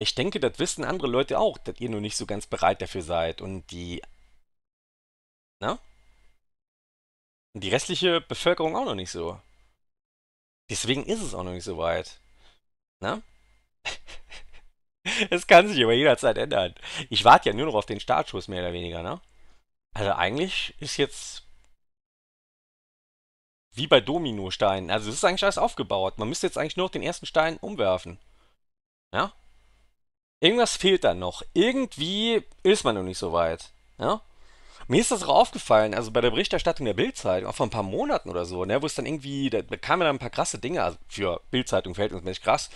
Ich denke, das wissen andere Leute auch, dass ihr nur nicht so ganz bereit dafür seid. Und die. Ne? Und die restliche Bevölkerung auch noch nicht so. Deswegen ist es auch noch nicht so weit. Ne? Es kann sich aber jederzeit ändern. Ich warte ja nur noch auf den Startschuss, mehr oder weniger, ne? Also eigentlich ist jetzt wie bei Dominosteinen. Also es ist eigentlich alles aufgebaut. Man müsste jetzt eigentlich nur noch den ersten Stein umwerfen. Ja? Irgendwas fehlt da noch. Irgendwie ist man noch nicht so weit. Ja? Mir ist das auch aufgefallen, also bei der Berichterstattung der Bildzeitung, auch vor ein paar Monaten oder so, ne, wo es dann irgendwie, da kamen dann ein paar krasse Dinge, also für Bildzeitung verhältnismäßig krass,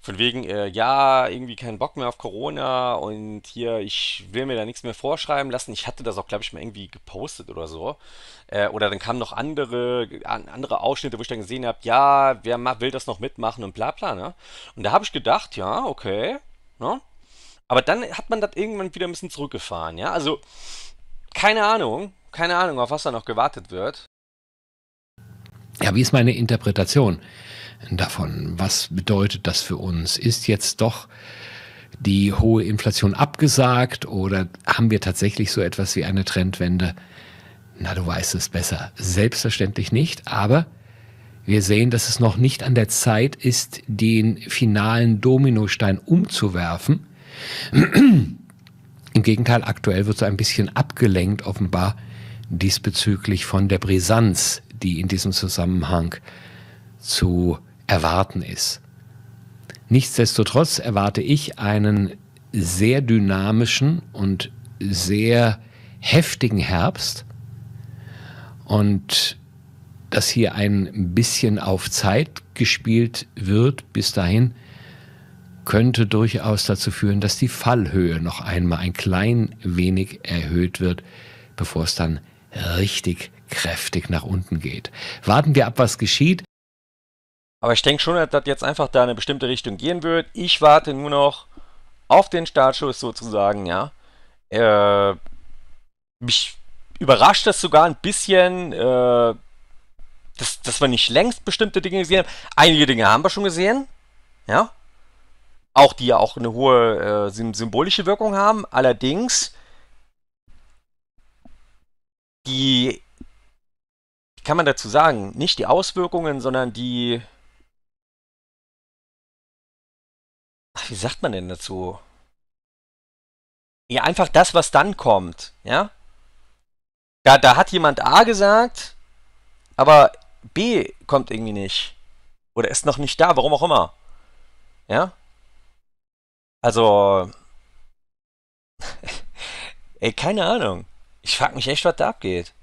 von wegen, äh, ja, irgendwie keinen Bock mehr auf Corona und hier, ich will mir da nichts mehr vorschreiben lassen. Ich hatte das auch, glaube ich, mal irgendwie gepostet oder so. Äh, oder dann kamen noch andere, an, andere Ausschnitte, wo ich dann gesehen habe, ja, wer will das noch mitmachen und bla bla, ne? Und da habe ich gedacht, ja, okay, Ne? Aber dann hat man das irgendwann wieder ein bisschen zurückgefahren, ja. Also, keine Ahnung, keine Ahnung, auf was da noch gewartet wird. Ja, wie ist meine Interpretation davon? Was bedeutet das für uns? Ist jetzt doch die hohe Inflation abgesagt oder haben wir tatsächlich so etwas wie eine Trendwende? Na, du weißt es besser. Selbstverständlich nicht, aber wir sehen, dass es noch nicht an der Zeit ist, den finalen Dominostein umzuwerfen. Im Gegenteil, aktuell wird so ein bisschen abgelenkt, offenbar diesbezüglich von der Brisanz, die in diesem Zusammenhang zu erwarten ist. Nichtsdestotrotz erwarte ich einen sehr dynamischen und sehr heftigen Herbst. Und dass hier ein bisschen auf Zeit gespielt wird bis dahin, könnte durchaus dazu führen, dass die Fallhöhe noch einmal ein klein wenig erhöht wird, bevor es dann richtig kräftig nach unten geht. Warten wir ab, was geschieht. Aber ich denke schon, dass das jetzt einfach da eine bestimmte Richtung gehen wird. Ich warte nur noch auf den Startschuss sozusagen, ja. Äh, mich überrascht das sogar ein bisschen. Äh, dass, dass wir nicht längst bestimmte Dinge gesehen haben. Einige Dinge haben wir schon gesehen. Ja. Auch die ja auch eine hohe äh, symbolische Wirkung haben. Allerdings, die, wie kann man dazu sagen, nicht die Auswirkungen, sondern die. Ach, wie sagt man denn dazu? Ja, einfach das, was dann kommt. Ja. Da, da hat jemand A gesagt, aber B kommt irgendwie nicht. Oder ist noch nicht da, warum auch immer. Ja? Also. Ey, keine Ahnung. Ich frag mich echt, was da abgeht.